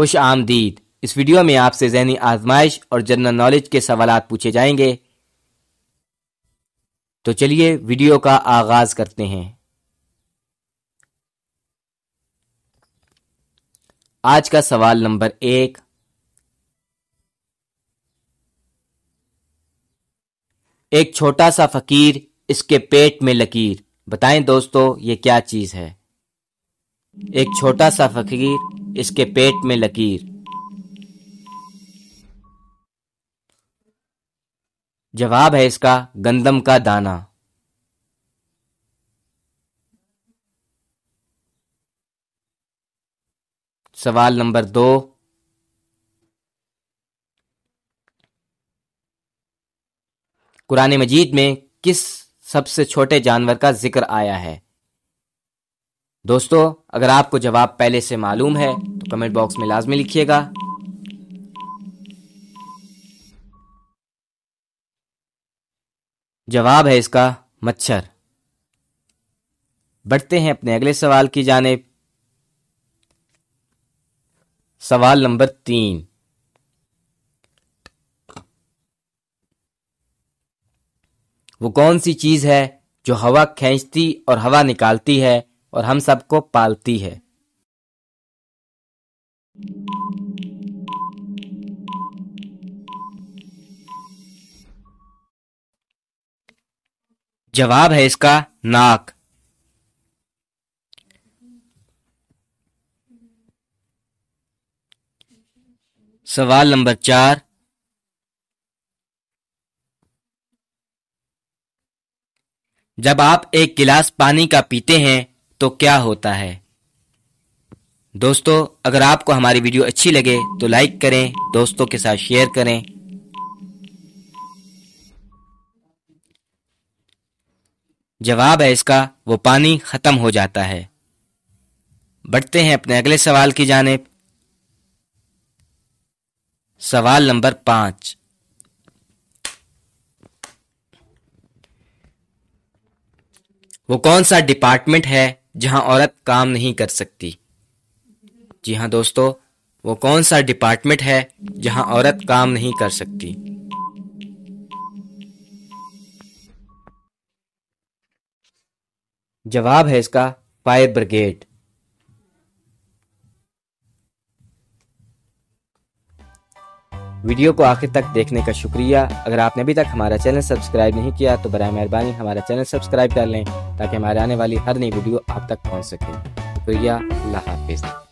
खुश आमदीद इस वीडियो में आपसे जहनी आजमाइश और जनरल नॉलेज के सवाल पूछे जाएंगे तो चलिए वीडियो का आगाज करते हैं आज का सवाल नंबर एक एक छोटा सा फकीर इसके पेट में लकीर बताएं दोस्तों ये क्या चीज है एक छोटा सा फकीर इसके पेट में लकीर जवाब है इसका गंदम का दाना सवाल नंबर दो कुरान मजीद में किस सबसे छोटे जानवर का जिक्र आया है दोस्तों अगर आपको जवाब पहले से मालूम है कमेंट बॉक्स में लाजमी लिखिएगा जवाब है इसका मच्छर बढ़ते हैं अपने अगले सवाल की जानेब सवाल नंबर तीन वो कौन सी चीज है जो हवा खींचती और हवा निकालती है और हम सबको पालती है जवाब है इसका नाक सवाल नंबर चार जब आप एक गिलास पानी का पीते हैं तो क्या होता है दोस्तों अगर आपको हमारी वीडियो अच्छी लगे तो लाइक करें दोस्तों के साथ शेयर करें जवाब है इसका वो पानी ख़त्म हो जाता है बढ़ते हैं अपने अगले सवाल की जानेब सवाल नंबर पांच वो कौन सा डिपार्टमेंट है जहां औरत काम नहीं कर सकती जी हां दोस्तों वो कौन सा डिपार्टमेंट है जहां औरत काम नहीं कर सकती जवाब है इसका फायर ब्रिगेड वीडियो को आखिर तक देखने का शुक्रिया अगर आपने अभी तक हमारा चैनल सब्सक्राइब नहीं किया तो बर मेहरबानी हमारा चैनल सब्सक्राइब कर लें ताकि हमारे आने वाली हर नई वीडियो आप तक पहुंच सके शुक्रिया अल्लाह हाफिज़